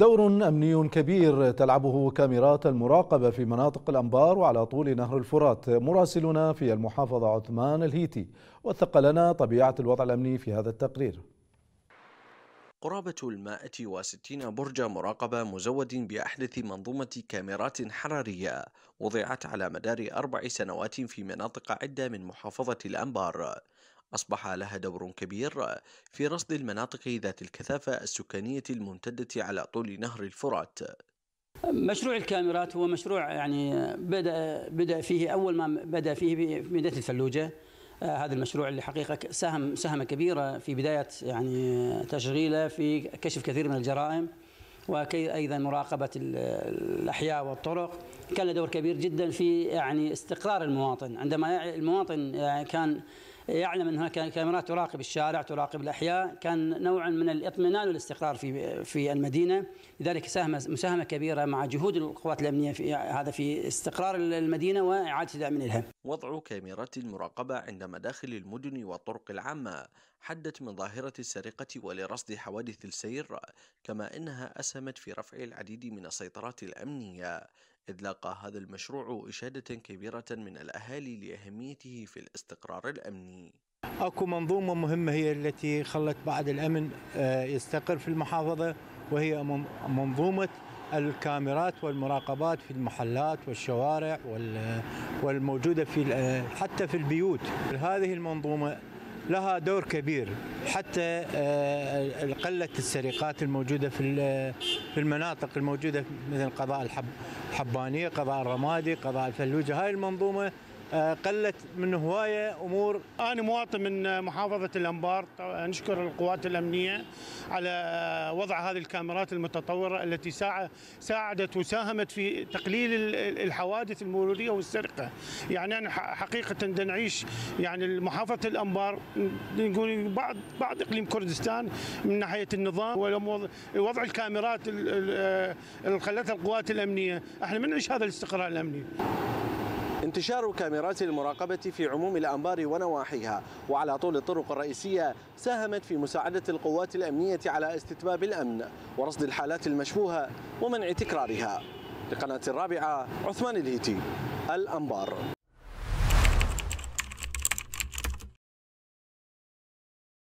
دور أمني كبير تلعبه كاميرات المراقبة في مناطق الأنبار وعلى طول نهر الفرات مراسلنا في المحافظة عثمان الهيتي وثق لنا طبيعة الوضع الأمني في هذا التقرير قرابة المائة وستين برج مراقبة مزود بأحدث منظومة كاميرات حرارية وضعت على مدار أربع سنوات في مناطق عدة من محافظة الأنبار أصبح لها دور كبير في رصد المناطق ذات الكثافة السكانية الممتدة على طول نهر الفرات مشروع الكاميرات هو مشروع يعني بدا بدا فيه اول ما بدا فيه بمدينه الفلوجه آه هذا المشروع اللي حقيقه ساهم ساهم كبيره في بدايه يعني تشغيله في كشف كثير من الجرائم وكي ايضا مراقبه الاحياء والطرق كان له دور كبير جدا في يعني استقرار المواطن عندما المواطن يعني كان يعلم أن هناك كاميرات تراقب الشارع تراقب الأحياء كان نوعا من الإطمئنان والاستقرار في في المدينة لذلك ساهم مساهمة كبيرة مع جهود القوات الأمنية في هذا في استقرار المدينة وإعادة لها وضع كاميرات المراقبة عند مداخل المدن والطرق العامة حدت من ظاهرة السرقة ولرصد حوادث السير كما أنها أسهمت في رفع العديد من السيطرات الأمنية إذ لاقى هذا المشروع إشادة كبيرة من الأهالي لأهميته في الاستقرار الأمني أكو منظومة مهمة هي التي خلت بعد الأمن آه، يستقر في المحافظة وهي منظومة الكاميرات والمراقبات في المحلات والشوارع والموجودة في آه، حتى في البيوت هذه المنظومة لها دور كبير حتى آه، قلة السرقات الموجودة في المناطق الموجودة مثل قضاء الحبانية قضاء الرمادي قضاء الفلوجة هاي المنظومة آه، قلت من هوايه امور انا مواطن من محافظه الانبار نشكر القوات الامنيه على وضع هذه الكاميرات المتطوره التي ساعدت وساهمت في تقليل الحوادث المروريه والسرقه يعني انا حقيقه نعيش يعني محافظه الانبار نقول بعض بعض اقليم كردستان من ناحيه النظام وضع الكاميرات اللي آه، خلتها القوات الامنيه احنا ما نعيش هذا الاستقرار الامني انتشار كاميرات المراقبة في عموم الأنبار ونواحيها وعلى طول الطرق الرئيسية ساهمت في مساعدة القوات الأمنية على استتباب الأمن ورصد الحالات المشبوهة ومنع تكرارها لقناة الرابعة عثمان الهيتي الأنبار